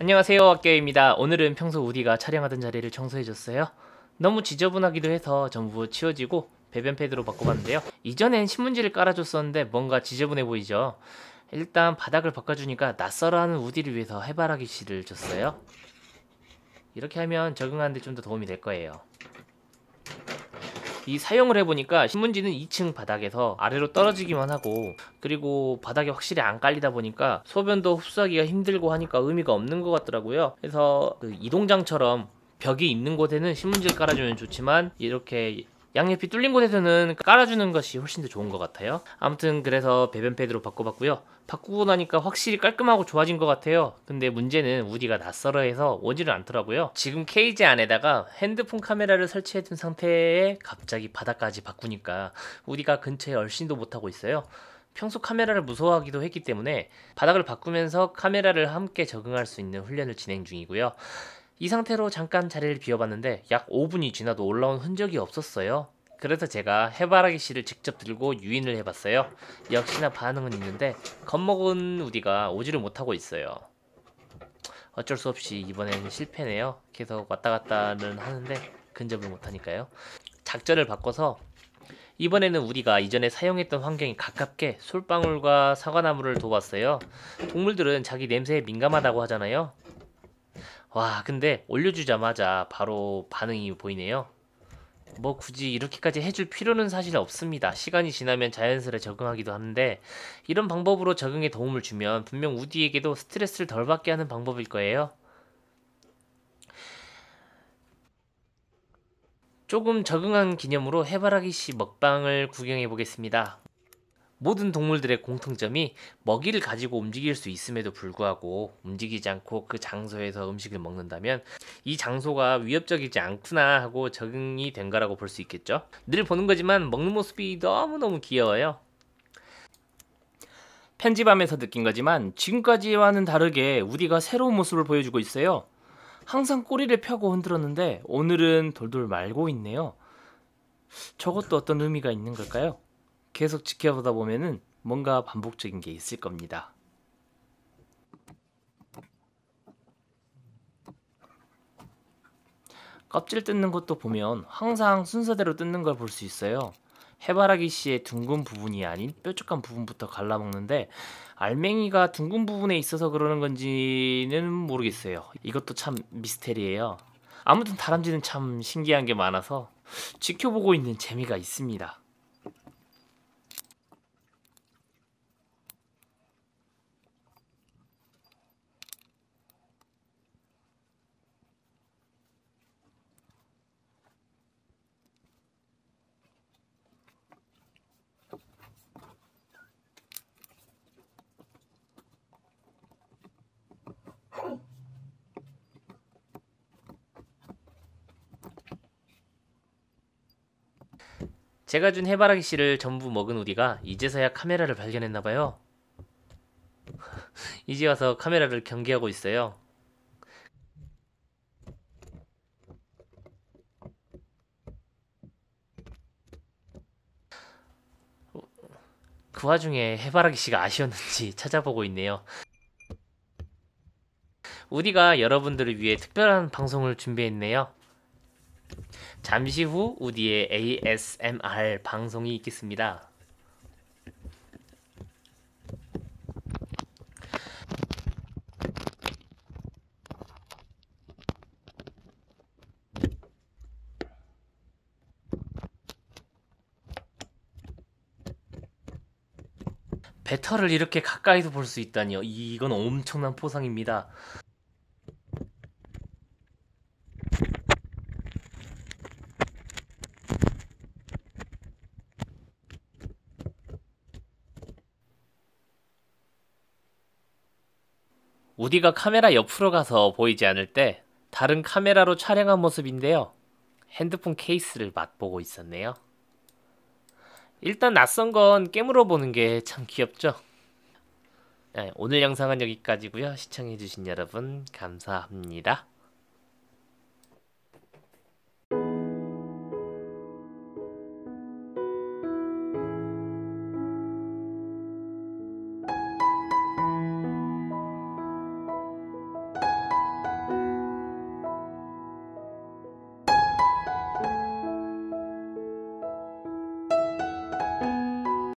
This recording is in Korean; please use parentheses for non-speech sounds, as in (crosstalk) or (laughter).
안녕하세요 아깨입니다 오늘은 평소 우디가 촬영하던 자리를 청소해줬어요 너무 지저분하기도 해서 전부 치워지고 배변패드로 바꿔봤는데요 이전엔 신문지를 깔아줬었는데 뭔가 지저분해 보이죠 일단 바닥을 바꿔주니까 낯설어하는 우디를 위해서 해바라기 씨를 줬어요 이렇게 하면 적응하는데 좀 더 도움이 될 거예요 이 사용을 해보니까 신문지는 2층 바닥에서 아래로 떨어지기만 하고 그리고 바닥에 확실히 안 깔리다 보니까 소변도 흡수하기가 힘들고 하니까 의미가 없는 것 같더라고요 그래서 그 이동장처럼 벽이 있는 곳에는 신문지를 깔아주면 좋지만 이렇게 양옆이 뚫린 곳에서는 깔아주는 것이 훨씬 더 좋은 것 같아요 아무튼 그래서 배변 패드로 바꿔봤고요 바꾸고 나니까 확실히 깔끔하고 좋아진 것 같아요 근데 문제는 우리가 낯설어 해서 오지를 않더라고요 지금 케이지 안에다가 핸드폰 카메라를 설치해둔 상태에 갑자기 바닥까지 바꾸니까 우리가 근처에 얼씬도 못하고 있어요 평소 카메라를 무서워하기도 했기 때문에 바닥을 바꾸면서 카메라를 함께 적응할 수 있는 훈련을 진행 중이고요 이 상태로 잠깐 자리를 비워봤는데 약 5분이 지나도 올라온 흔적이 없었어요. 그래서 제가 해바라기 씨를 직접 들고 유인을 해봤어요. 역시나 반응은 있는데 겁먹은 우디가 오지를 못하고 있어요. 어쩔 수 없이 이번엔 실패네요. 계속 왔다 갔다는 하는데 근접을 못하니까요. 작전을 바꿔서 이번에는 우리가 이전에 사용했던 환경이 가깝게 솔방울과 사과나무를 둬봤어요. 동물들은 자기 냄새에 민감하다고 하잖아요. 와 근데 올려주자마자 바로 반응이 보이네요 뭐 굳이 이렇게까지 해줄 필요는 사실 없습니다 시간이 지나면 자연스레 적응하기도 하는데 이런 방법으로 적응에 도움을 주면 분명 우디에게도 스트레스를 덜 받게 하는 방법일 거예요 조금 적응한 기념으로 해바라기 씨 먹방을 구경해 보겠습니다 모든 동물들의 공통점이 먹이를 가지고 움직일 수 있음에도 불구하고 움직이지 않고 그 장소에서 음식을 먹는다면 이 장소가 위협적이지 않구나 하고 적응이 된 거라고 볼 수 있겠죠. 늘 보는 거지만 먹는 모습이 너무너무 귀여워요. 편집하면서 느낀 거지만 지금까지와는 다르게 우리가 새로운 모습을 보여주고 있어요. 항상 꼬리를 펴고 흔들었는데 오늘은 돌돌 말고 있네요. 저것도 어떤 의미가 있는 걸까요? 계속 지켜보다 보면은 뭔가 반복적인 게 있을 겁니다. 껍질 뜯는 것도 보면 항상 순서대로 뜯는 걸 볼 수 있어요. 해바라기 씨의 둥근 부분이 아닌 뾰족한 부분부터 갈라먹는데 알맹이가 둥근 부분에 있어서 그러는 건지는 모르겠어요. 이것도 참 미스테리예요. 아무튼 다람쥐는 참 신기한 게 많아서 지켜보고 있는 재미가 있습니다. 제가 준 해바라기 씨를 전부 먹은 우리가 이제서야 카메라를 발견했나 봐요. (laughs) 이제 와서 카메라를 경계하고 있어요. 그 와중에 해바라기 씨가 아쉬웠는지 (laughs) 찾아보고 있네요. 우리가 여러분들을 위해 특별한 방송을 준비했네요. 잠시 후 우디의 ASMR 방송이 있겠습니다. 배터를 이렇게 가까이서 볼 수 있다니요. 이건 엄청난 포상입니다. 우디가 카메라 옆으로 가서 보이지 않을 때 다른 카메라로 촬영한 모습인데요. 핸드폰 케이스를 맛보고 있었네요. 일단 낯선 건 깨물어 보는 게 참 귀엽죠. 네, 오늘 영상은 여기까지고요. 시청해주신 여러분 감사합니다.